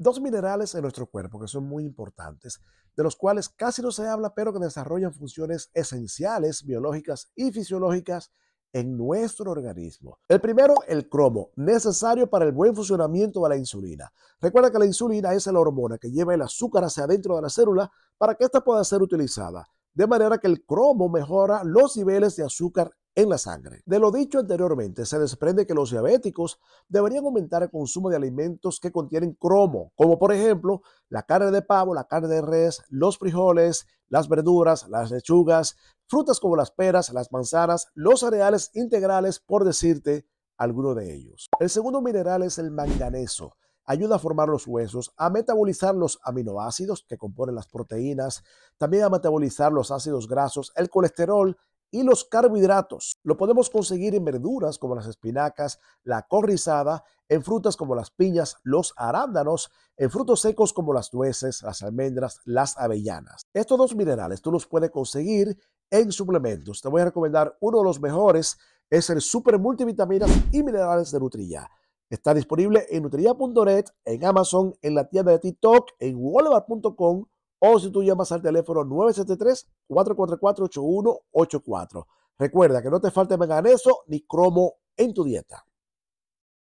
dos minerales en nuestro cuerpo que son muy importantes, de los cuales casi no se habla, pero que desarrollan funciones esenciales, biológicas y fisiológicas en nuestro organismo. El primero, el cromo, necesario para el buen funcionamiento de la insulina. Recuerda que la insulina es la hormona que lleva el azúcar hacia adentro de la célula para que ésta pueda ser utilizada, de manera que el cromo mejora los niveles de azúcar en la sangre. De lo dicho anteriormente, se desprende que los diabéticos deberían aumentar el consumo de alimentos que contienen cromo, como por ejemplo la carne de pavo, la carne de res, los frijoles, las verduras, las lechugas, frutas como las peras, las manzanas, los cereales integrales, por decirte alguno de ellos. El segundo mineral es el manganeso. Ayuda a formar los huesos, a metabolizar los aminoácidos que componen las proteínas, también a metabolizar los ácidos grasos, el colesterol, y los carbohidratos. Lo podemos conseguir en verduras como las espinacas, la corrizada, en frutas como las piñas, los arándanos, en frutos secos como las nueces, las almendras, las avellanas. Estos dos minerales tú los puedes conseguir en suplementos. Te voy a recomendar uno de los mejores, es el Super Multivitaminas y Minerales de Nutrilla. Está disponible en nutrilla.net, en Amazon, en la tienda de TikTok, en walmart.com o si tú llamas al teléfono 973-444-8184. Recuerda que no te falte manganeso ni cromo en tu dieta.